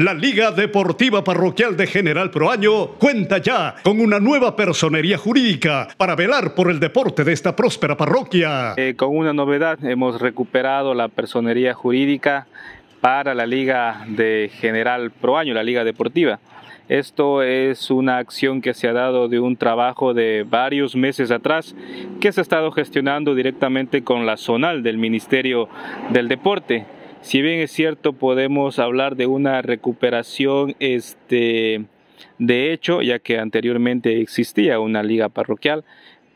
La Liga Deportiva Parroquial de General Proaño cuenta ya con una nueva personería jurídica para velar por el deporte de esta próspera parroquia. Eh, con una novedad, hemos recuperado la personería jurídica para la Liga de General Proaño, la Liga Deportiva. Esto es una acción que se ha dado de un trabajo de varios meses atrás que se ha estado gestionando directamente con la zonal del Ministerio del Deporte si bien es cierto, podemos hablar de una recuperación este, de hecho, ya que anteriormente existía una liga parroquial,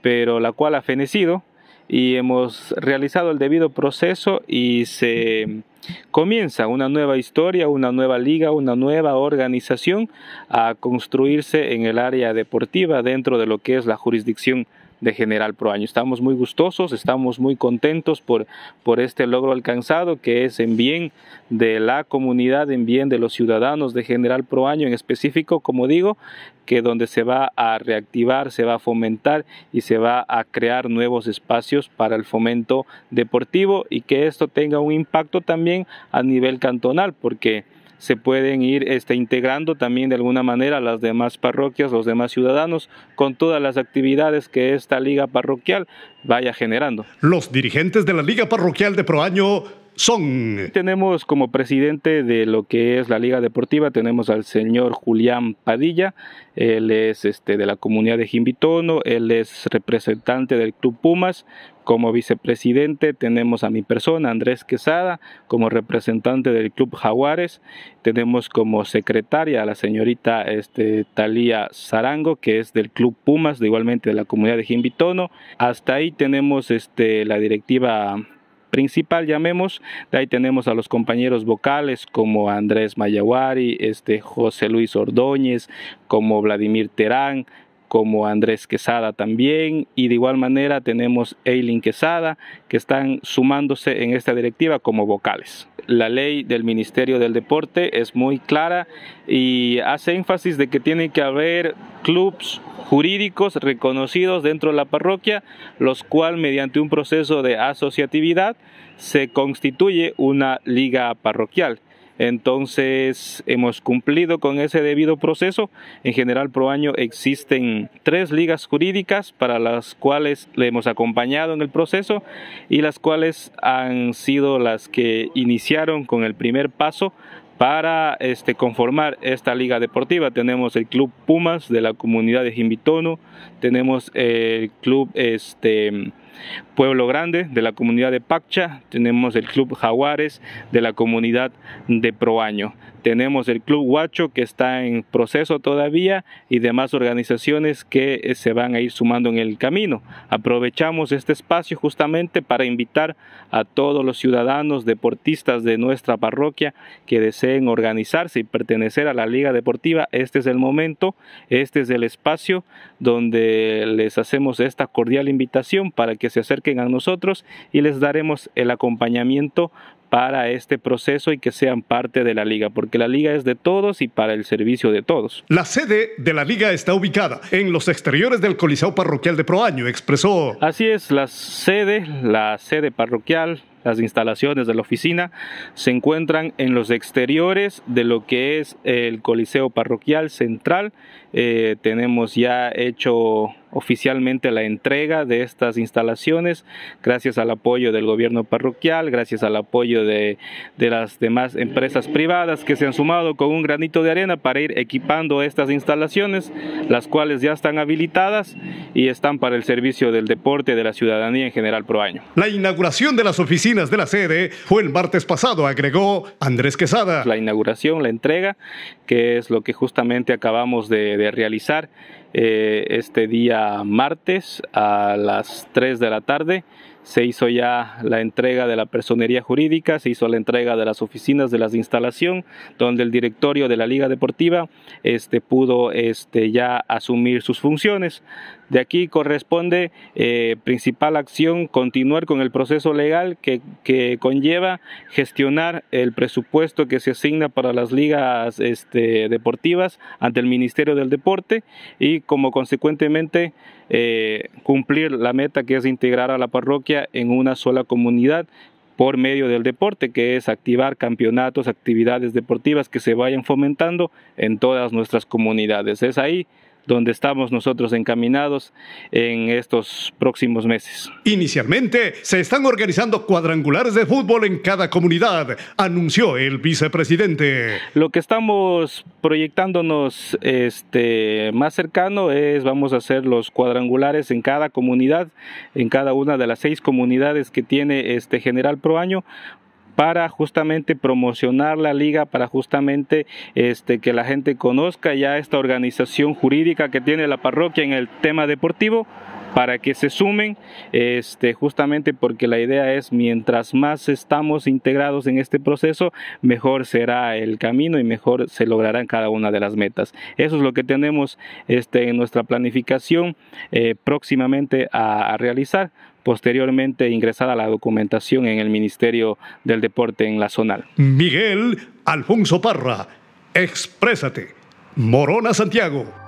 pero la cual ha fenecido y hemos realizado el debido proceso y se comienza una nueva historia, una nueva liga, una nueva organización a construirse en el área deportiva dentro de lo que es la jurisdicción de General Pro Año. Estamos muy gustosos, estamos muy contentos por, este logro alcanzado que es en bien de la comunidad, en bien de los ciudadanos de General Pro Año en específico, como digo, que donde se va a reactivar, se va a fomentar y se va a crear nuevos espacios para el fomento deportivo y que esto tenga un impacto también a nivel cantonal, porque se pueden ir este, integrando también de alguna manera las demás parroquias, los demás ciudadanos, con todas las actividades que esta liga parroquial vaya generando. Los dirigentes de la liga parroquial de Proaño son. Tenemos como presidente de lo que es la Liga Deportiva, tenemos al señor Julián Padilla, él es este, de la comunidad de Jimbitono, él es representante del Club Pumas, como vicepresidente tenemos a mi persona, Andrés Quesada, como representante del Club Jaguares. Tenemos como secretaria a la señorita este, Talía Zarango, que es del Club Pumas, de igualmente de la comunidad de Jimbitono. Hasta ahí tenemos este, la directiva principal, llamemos. De ahí tenemos a los compañeros vocales como Andrés Mayawari, este José Luis Ordóñez, como Vladimir Terán, como Andrés Quesada también y de igual manera tenemos Eileen Quesada que están sumándose en esta directiva como vocales la ley del Ministerio del Deporte es muy clara y hace énfasis de que tiene que haber clubs jurídicos reconocidos dentro de la parroquia, los cuales mediante un proceso de asociatividad se constituye una liga parroquial. Entonces hemos cumplido con ese debido proceso. En general, pro año existen tres ligas jurídicas para las cuales le hemos acompañado en el proceso y las cuales han sido las que iniciaron con el primer paso para este, conformar esta liga deportiva. Tenemos el Club Pumas de la comunidad de Jimbitono, tenemos el Club este, Pueblo Grande de la comunidad de Paccha, tenemos el Club Jaguares de la comunidad de Proaño, tenemos el Club Huacho que está en proceso todavía y demás organizaciones que eh, se van a ir sumando en el camino. Aprovechamos este espacio justamente para invitar a todos los ciudadanos deportistas de nuestra parroquia que deseen organizarse y pertenecer a la Liga Deportiva. Este es el momento, este es el espacio donde les hacemos esta cordial invitación para que que se acerquen a nosotros y les daremos el acompañamiento para este proceso y que sean parte de la liga, porque la liga es de todos y para el servicio de todos. La sede de la liga está ubicada en los exteriores del Coliseo Parroquial de Proaño, expresó. Así es, la sede, la sede parroquial, las instalaciones de la oficina se encuentran en los exteriores de lo que es el Coliseo Parroquial Central. Eh, tenemos ya hecho oficialmente la entrega de estas instalaciones gracias al apoyo del gobierno parroquial, gracias al apoyo de, las demás empresas privadas que se han sumado con un granito de arena para ir equipando estas instalaciones, las cuales ya están habilitadas y están para el servicio del deporte de la ciudadanía en general pro año. La inauguración de las oficinas de la sede fue el martes pasado, agregó Andrés Quesada. La inauguración, la entrega, que es lo que justamente acabamos de, realizar eh, este día martes a las 3 de la tarde se hizo ya la entrega de la personería jurídica, se hizo la entrega de las oficinas de las de instalación, donde el directorio de la Liga Deportiva este, pudo este, ya asumir sus funciones. De aquí corresponde eh, principal acción continuar con el proceso legal que, conlleva gestionar el presupuesto que se asigna para las ligas este, deportivas ante el Ministerio del Deporte y como consecuentemente eh, cumplir la meta que es integrar a la parroquia en una sola comunidad por medio del deporte, que es activar campeonatos, actividades deportivas que se vayan fomentando en todas nuestras comunidades. Es ahí donde estamos nosotros encaminados en estos próximos meses. Inicialmente se están organizando cuadrangulares de fútbol en cada comunidad, anunció el vicepresidente. Lo que estamos proyectándonos este, más cercano es vamos a hacer los cuadrangulares en cada comunidad, en cada una de las seis comunidades que tiene este General Proaño, para justamente promocionar la liga, para justamente este, que la gente conozca ya esta organización jurídica que tiene la parroquia en el tema deportivo para que se sumen, este, justamente porque la idea es mientras más estamos integrados en este proceso, mejor será el camino y mejor se lograrán cada una de las metas. Eso es lo que tenemos este, en nuestra planificación eh, próximamente a, realizar posteriormente ingresar a la documentación en el Ministerio del Deporte en la zonal. Miguel Alfonso Parra, exprésate. Morona Santiago.